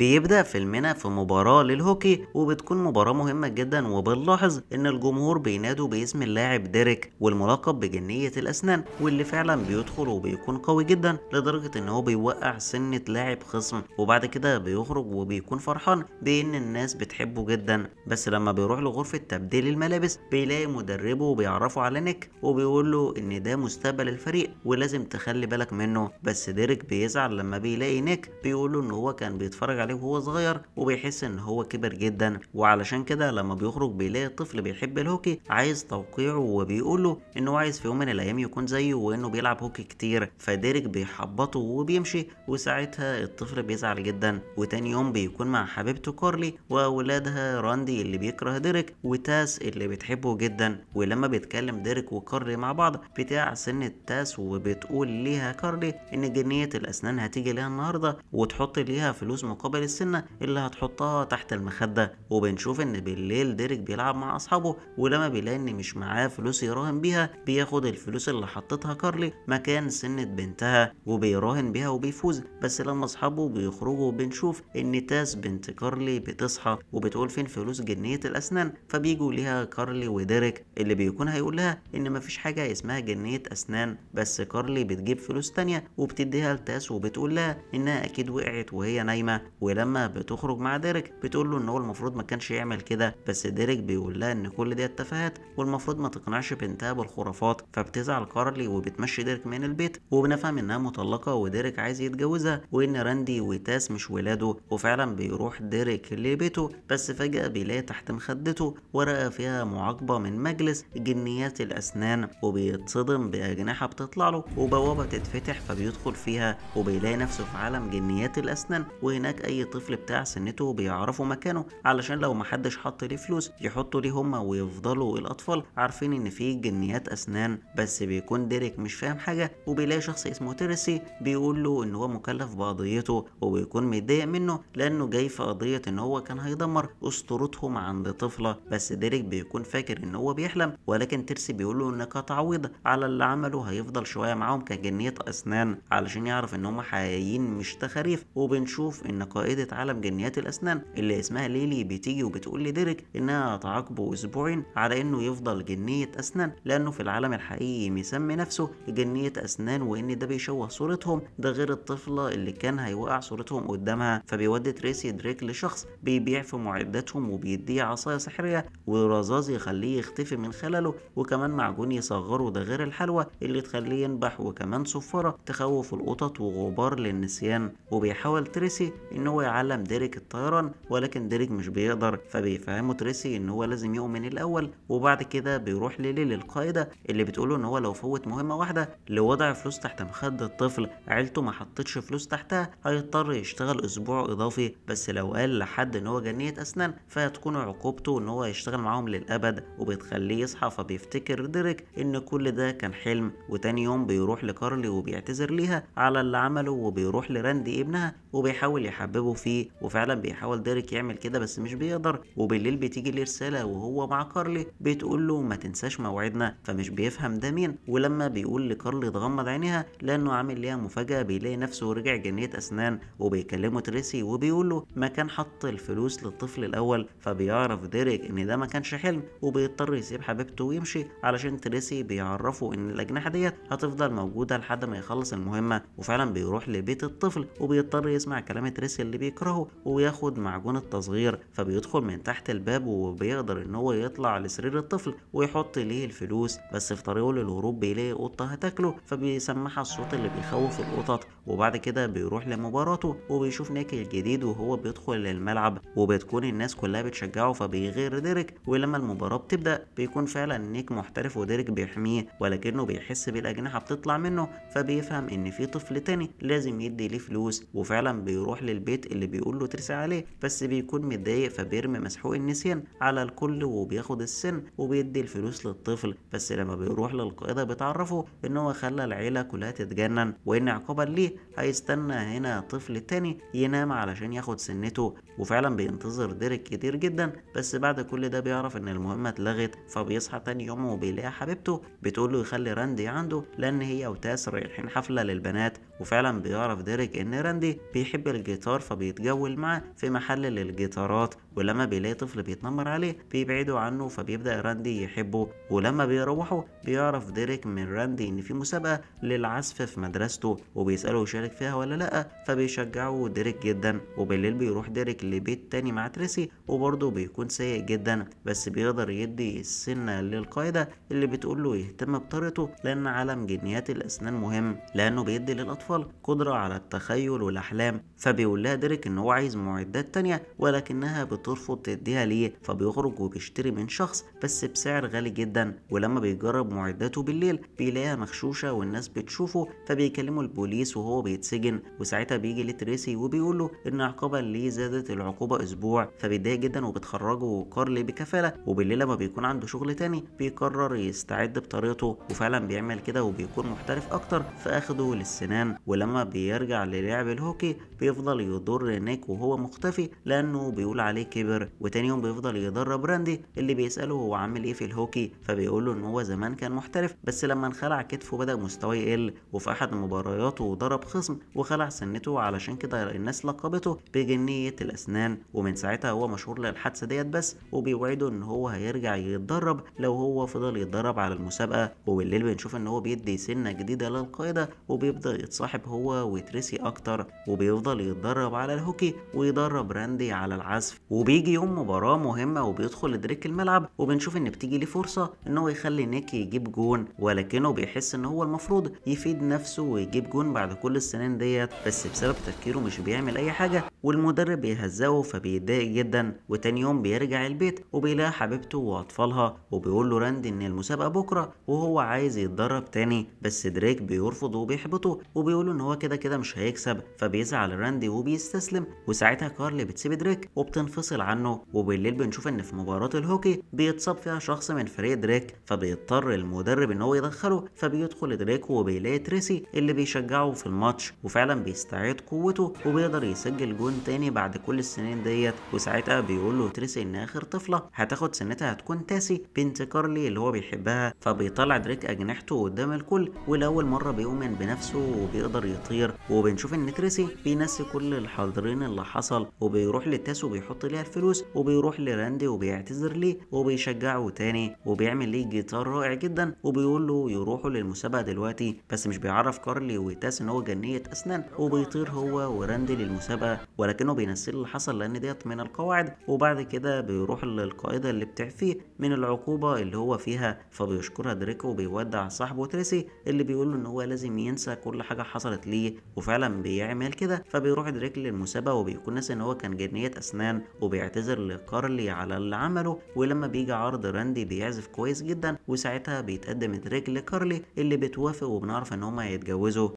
بيبدأ فيلمنا في مباراة للهوكي وبتكون مباراة مهمة جدا وبنلاحظ ان الجمهور بينادوا باسم اللاعب ديريك والملقب بجنية الاسنان واللي فعلا بيدخل وبيكون قوي جدا لدرجة ان هو بيوقع سنة لاعب خصم وبعد كده بيخرج وبيكون فرحان بان الناس بتحبه جدا بس لما بيروح لغرفة تبديل الملابس بيلاقي مدربه وبيعرفه على نيك وبيقول له ان ده مستقبل الفريق ولازم تخلي بالك منه بس ديريك بيزعل لما بيلاقي نيك بيقول له ان هو كان بيتفرج عليه وهو صغير وبيحس ان هو كبر جدا وعلشان كده لما بيخرج بيلاقي طفل بيحب الهوكي عايز توقيعه وبيقول له انه عايز في يوم من الايام يكون زيه وانه بيلعب هوكي كتير فديريك بيحبطه وبيمشي وساعتها الطفل بيزعل جدا وتاني يوم بيكون مع حبيبته كارلي واولادها راندي اللي بيكره ديريك وتاس اللي بتحبه جدا ولما بيتكلم ديريك وكارلي مع بعض بتاع سن تاس وبتقول ليها كارلي ان جنيه الاسنان هتيجي ليها النهارده وتحط ليها فلوس مقابل مقابل السنة اللي هتحطها تحت المخدة وبنشوف ان بالليل ديريك بيلعب مع اصحابه ولما بيلاقي ان مش معاه فلوس يراهن بيها بياخد الفلوس اللي حطتها كارلي مكان سنة بنتها وبيراهن بيها وبيفوز بس لما اصحابه بيخرجوا بنشوف ان تاس بنت كارلي بتصحى وبتقول فين فلوس جنية الاسنان فبيجوا ليها كارلي وديريك اللي بيكون هيقول لها ان مفيش حاجة اسمها جنية اسنان بس كارلي بتجيب فلوس تانية وبتديها لتاس وبتقول لها انها اكيد وقعت وهي نايمة ولما بتخرج مع ديريك بتقول له ان هو المفروض ما كانش يعمل كده بس ديريك بيقول لها ان كل دي تفاهات والمفروض ما تقنعش بنتها بالخرافات فبتزعل كارلي وبتمشي ديريك من البيت وبنفهم انها مطلقه وديريك عايز يتجوزها وان راندي وتاس مش ولاده وفعلا بيروح ديريك لبيته بس فجاه بيلاقي تحت مخدته ورقه فيها معاقبه من مجلس جنيات الاسنان وبيتصدم باجنحه بتطلع له وبوابه تتفتح فبيدخل فيها وبيلاقي نفسه في عالم جنيات الاسنان وهناك اي طفل بتاع سنته بيعرفوا مكانه علشان لو محدش حط ليه فلوس يحطوا ليه هما ويفضلوا الاطفال عارفين ان في جنيات اسنان بس بيكون ديريك مش فاهم حاجه وبيلاقي شخص اسمه تيرسي بيقول له ان هو مكلف بقضيته وبيكون متضايق منه لانه جاي في قضيه ان هو كان هيدمر اسطورتهم عند طفله بس ديريك بيكون فاكر ان هو بيحلم ولكن تيرسي بيقول له ان كتعويض على اللي عمله هيفضل شويه معاهم كجنيه اسنان علشان يعرف ان هم حقيقيين مش تخاريف وبنشوف ان قائدة عالم جنيات الأسنان اللي اسمها ليلي بتيجي وبتقول لديريك إنها تعاقبه أسبوعين على إنه يفضل جنية أسنان لأنه في العالم الحقيقي مسمي نفسه جنية أسنان وإن ده بيشوه صورتهم ده غير الطفلة اللي كان هيوقع صورتهم قدامها فبيودي تريسي دريك لشخص بيبيع في معداتهم وبيديه عصاية سحرية ورزاز يخليه يختفي من خلله وكمان معجون يصغره ده غير الحلوى اللي تخليه ينبح وكمان صفارة تخوف القطط وغبار للنسيان وبيحاول تريسي إنه هو يعلم ديريك الطيران ولكن ديريك مش بيقدر فبيفهمه تريسي ان هو لازم يؤمن الاول وبعد كده بيروح لليل القايده اللي بتقوله ان هو لو فوت مهمه واحده لوضع فلوس تحت مخده الطفل عيلته ما حطتش فلوس تحتها هيضطر يشتغل اسبوع اضافي بس لو قال لحد ان هو جنيه اسنان فهتكون عقوبته ان هو يشتغل معاهم للابد وبتخليه يصحى فبيفتكر ديريك ان كل ده كان حلم وتاني يوم بيروح لكارلي وبيعتذر ليها على اللي عمله وبيروح لراندي ابنها وبيحاول يحببه بيسببه فيه وفعلا بيحاول ديريك يعمل كده بس مش بيقدر وبالليل بتيجي ليه رساله وهو مع كارلي بتقول له ما تنساش موعدنا فمش بيفهم ده مين ولما بيقول لكارلي تغمض عينيها لانه عامل ليها مفاجاه بيلاقي نفسه رجع جنيه اسنان وبيكلمه تريسي وبيقول له ما كان حط الفلوس للطفل الاول فبيعرف ديريك ان ده ما كانش حلم وبيضطر يسيب حبيبته ويمشي علشان تريسي بيعرفه ان الاجنحه ديت هتفضل موجوده لحد ما يخلص المهمه وفعلا بيروح لبيت الطفل وبيضطر يسمع كلام تريسي اللي بيكرهه وياخد معجون التصغير فبيدخل من تحت الباب وبيقدر ان هو يطلع لسرير الطفل ويحط ليه الفلوس بس في طريقه للهروب بيلاقي قطه هتاكله فبيسمعها الصوت اللي بيخوف القطط وبعد كده بيروح لمباراته وبيشوف نيكي الجديد وهو بيدخل للملعب وبتكون الناس كلها بتشجعه فبيغير ديريك ولما المباراه بتبدا بيكون فعلا نيك محترف وديريك بيحميه ولكنه بيحس بالاجنحه بتطلع منه فبيفهم ان في طفل تاني لازم يدي ليه فلوس وفعلا بيروح للبيت البيت اللي بيقول له ترسى عليه بس بيكون متضايق فبيرمي مسحوق النسيان على الكل وبياخد السن وبيدي الفلوس للطفل بس لما بيروح للقائدة بتعرفه ان هو خلى العيلة كلها تتجنن وان عقابا ليه هيستنى هنا طفل تاني ينام علشان ياخد سنته وفعلا بينتظر ديريك كتير جدا بس بعد كل ده بيعرف ان المهمة اتلغت فبيصحى تاني يوم وبيلاقي حبيبته بتقوله يخلي راندي عنده لان هي وتاس رايحين حفلة للبنات وفعلا بيعرف ديريك ان راندي بيحب الجيتار فبيتجول معاه في محل للجيتارات ولما بيلاقي طفل بيتنمر عليه بيبعدوا عنه فبيبدأ راندي يحبه ولما بيروحوا بيعرف ديريك من راندي إن في مسابقة للعزف في مدرسته وبيسأله يشارك فيها ولا لأ فبيشجعه ديريك جدا وبالليل بيروح ديريك لبيت تاني مع تريسي وبرضه بيكون سيء جدا بس بيقدر يدي السنة للقاعدة اللي بتقول له يهتم بطريقته لأن عالم جنيات الأسنان مهم لأنه بيدي للأطفال قدرة على التخيل والأحلام فبيقول لها ديريك إن هو عايز معدات تانية ولكنها بترفض تديها ليه فبيخرج وبيشتري من شخص بس بسعر غالي جدا ولما بيجرب معداته بالليل بيلاقيها مخشوشه والناس بتشوفه فبيكلمه البوليس وهو بيتسجن وساعتها بيجي لتريسي وبيقول له ان عقابا ليه زادت العقوبه اسبوع فبيتضايق جدا وبتخرجه كارلي بكفاله وبالليل لما بيكون عنده شغل تاني بيقرر يستعد بطريقته وفعلا بيعمل كده وبيكون محترف اكتر في اخده للسنان ولما بيرجع للعب الهوكي بيفضل يضر نيك وهو مختفي لانه بيقول عليه كبر وتاني يوم بيفضل يدرب راندي اللي بيساله هو عامل ايه في الهوكي فبيقول له ان هو زمان كان محترف بس لما انخلع كتفه بدا مستواه يقل وفي احد مبارياته ضرب خصم وخلع سنته علشان كده الناس لقبته بجنيه الاسنان ومن ساعتها هو مشهور للحادثه ديت بس وبيوعده ان هو هيرجع يتدرب لو هو فضل يتدرب على المسابقه وبالليل بنشوف ان هو بيدي سنه جديده للقاعده وبيبدا يتصاحب هو ويترسي اكتر وبيفضل يتدرب على الهوكي ويدرب راندي على العزف وبيجي يوم مباراه مهمه وبيدخل دريك الملعب وبنشوف ان بتيجي ليه فرصه ان هو يخلي نيكي يجيب جون ولكنه بيحس ان هو المفروض يفيد نفسه ويجيب جون بعد كل السنين ديت بس بسبب تفكيره مش بيعمل اي حاجه والمدرب بيهزقه فبيتضايق جدا وتاني يوم بيرجع البيت وبيلاقي حبيبته واطفالها وبيقول له راند ان المسابقه بكره وهو عايز يتدرب تاني بس دريك بيرفض وبيحبطه وبيقول له ان هو كده كده مش هيكسب فبيزعل راندي وبيستسلم وساعتها كارلي بتسيب دريك وبتنفصل عنه وبالليل بنشوف ان في مباراه الهوكي بيتصاب فيها شخص من فريق دريك فبيضطر المدرب ان هو يدخله فبيدخل دريك وبيلاقي تريسي اللي بيشجعه في الماتش وفعلا بيستعيد قوته وبيقدر يسجل جول مولود تاني بعد كل السنين ديت وساعتها بيقول له تريسي ان اخر طفله هتاخد سنتها هتكون تاسي بنت كارلي اللي هو بيحبها فبيطلع دريك اجنحته قدام الكل ولاول مره بيؤمن بنفسه وبيقدر يطير وبنشوف ان تريسي بينسي كل الحاضرين اللي حصل وبيروح للتاس وبيحط ليها الفلوس وبيروح لراندي وبيعتذر ليه وبيشجعه تاني وبيعمل ليه جيتار رائع جدا وبيقول له يروحوا للمسابقه دلوقتي بس مش بيعرف كارلي وتاس ان هو جنيه اسنان وبيطير هو وراندي للمسابقه ولكنه بينسي اللي حصل لان ديت من القواعد وبعد كده بيروح للقائدة اللي بتعفيه من العقوبه اللي هو فيها فبيشكرها دريكو وبيودع صاحبه تريسي اللي بيقول له ان هو لازم ينسى كل حاجه حصلت ليه وفعلا بيعمل كده فبيروح دريك للمسابقه وبيكون ناسي ان هو كان جنيه اسنان وبيعتذر لكارلي على اللي عمله ولما بيجي عرض راندي بيعزف كويس جدا وساعتها بيتقدم دريك لكارلي اللي بتوافق وبنعرف ان هما هيتجوزوا